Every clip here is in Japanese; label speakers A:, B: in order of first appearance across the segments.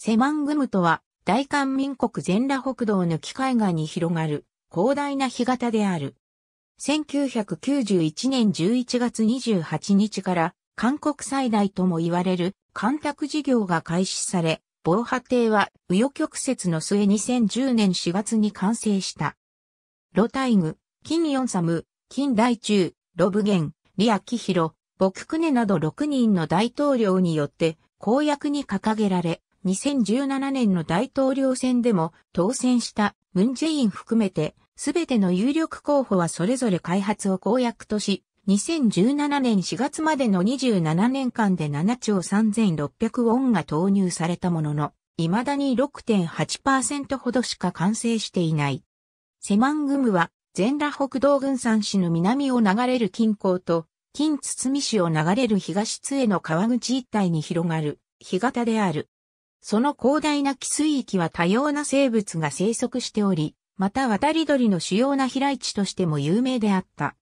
A: セマングムとは、大韓民国全羅北道の機海岸に広がる広大な干潟である。1991年11月28日から韓国最大とも言われる干拓事業が開始され、防波堤は右翼曲折の末2010年4月に完成した。ロタイグ、キンヨンサム、キン大中、ロブゲン、リアキヒロ、ボククネなど6人の大統領によって公約に掲げられ、2017年の大統領選でも当選したムン・ジェイン含めてすべての有力候補はそれぞれ開発を公約とし、2017年4月までの27年間で7兆3600ウォンが投入されたものの、未だに6.8%ほどしか完成していない。セマングムは、全羅北道軍山市の南を流れる近郊と、近堤市を流れる東津への川口一帯に広がる、干潟である。その広大な寄水域は多様な生物が生息しており、また渡り鳥の主要な飛来地としても有名であった。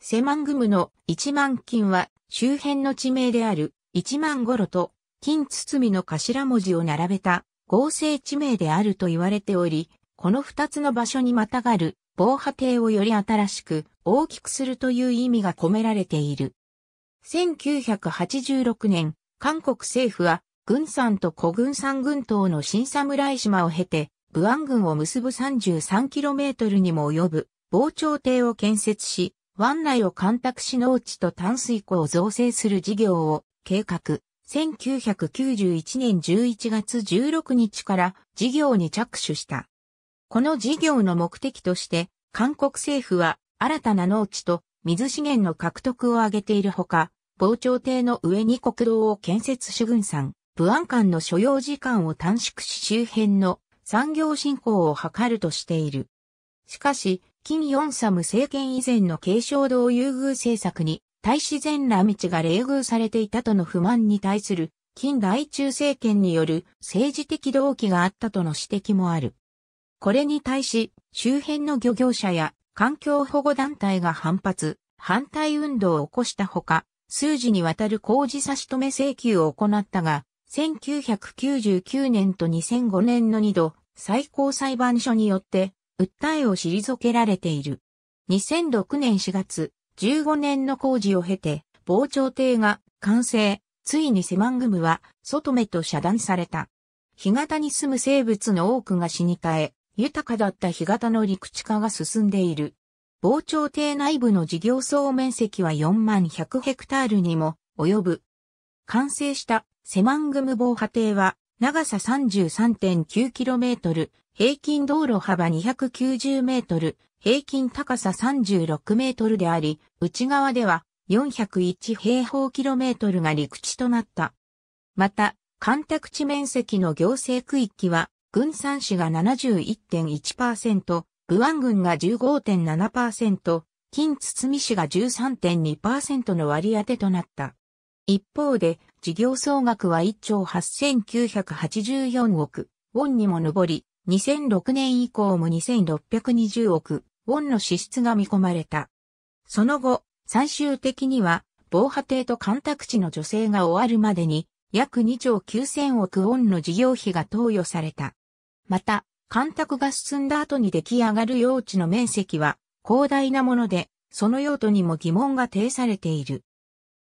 A: セマングムの一万金は周辺の地名である一万ゴロと金包みの頭文字を並べた合成地名であると言われており、この二つの場所にまたがる防波堤をより新しく大きくするという意味が込められている。1986年、韓国政府は軍山と古軍山群島の新侍島を経て、武安軍を結ぶ 33km にも及ぶ防潮堤を建設し、湾内を干拓し農地と淡水湖を造成する事業を計画。1991年11月16日から事業に着手した。この事業の目的として、韓国政府は新たな農地と水資源の獲得を挙げているほか、防潮堤の上に国道を建設主軍山、武安間の所要時間を短縮し周辺の産業振興を図るとしている。しかし、金ヨンサム政権以前の継承道優遇政策に、大自然羅道が冷遇されていたとの不満に対する、金大中政権による政治的動機があったとの指摘もある。これに対し、周辺の漁業者や環境保護団体が反発、反対運動を起こしたほか、数時にわたる工事差し止め請求を行ったが、1999年と2005年の2度、最高裁判所によって、訴えを退けられている。2006年4月、15年の工事を経て、防潮堤が完成、ついにセマングムは、外目と遮断された。干潟に住む生物の多くが死に絶え、豊かだった干潟の陸地化が進んでいる。防潮堤内部の事業総面積は4万100ヘクタールにも及ぶ。完成したセマングム防波堤は、長さ 33.9km、平均道路幅 290m、平均高さ 36m であり、内側では401平方キロメートルが陸地となった。また、干拓地面積の行政区域は、軍産市が71.1%、武安郡が15.7%、金堤市が13.2%の割り当てとなった。一方で、事業総額は1兆8984億、ウォンにも上り、2006年以降も2620億、ウォンの支出が見込まれた。その後、最終的には、防波堤と干拓地の助成が終わるまでに、約2兆9000億ウォンの事業費が投与された。また、干拓が進んだ後に出来上がる用地の面積は、広大なもので、その用途にも疑問が呈されている。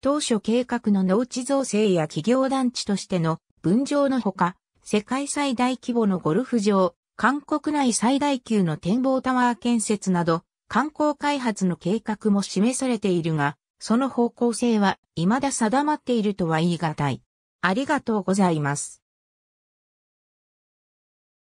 A: 当初計画の農地造成や企業団地としての分譲のほか、世界最大規模のゴルフ場、韓国内最大級の展望タワー建設など、観光開発の計画も示されているが、その方向性は未だ定まっているとは言い難い。ありがとうございます。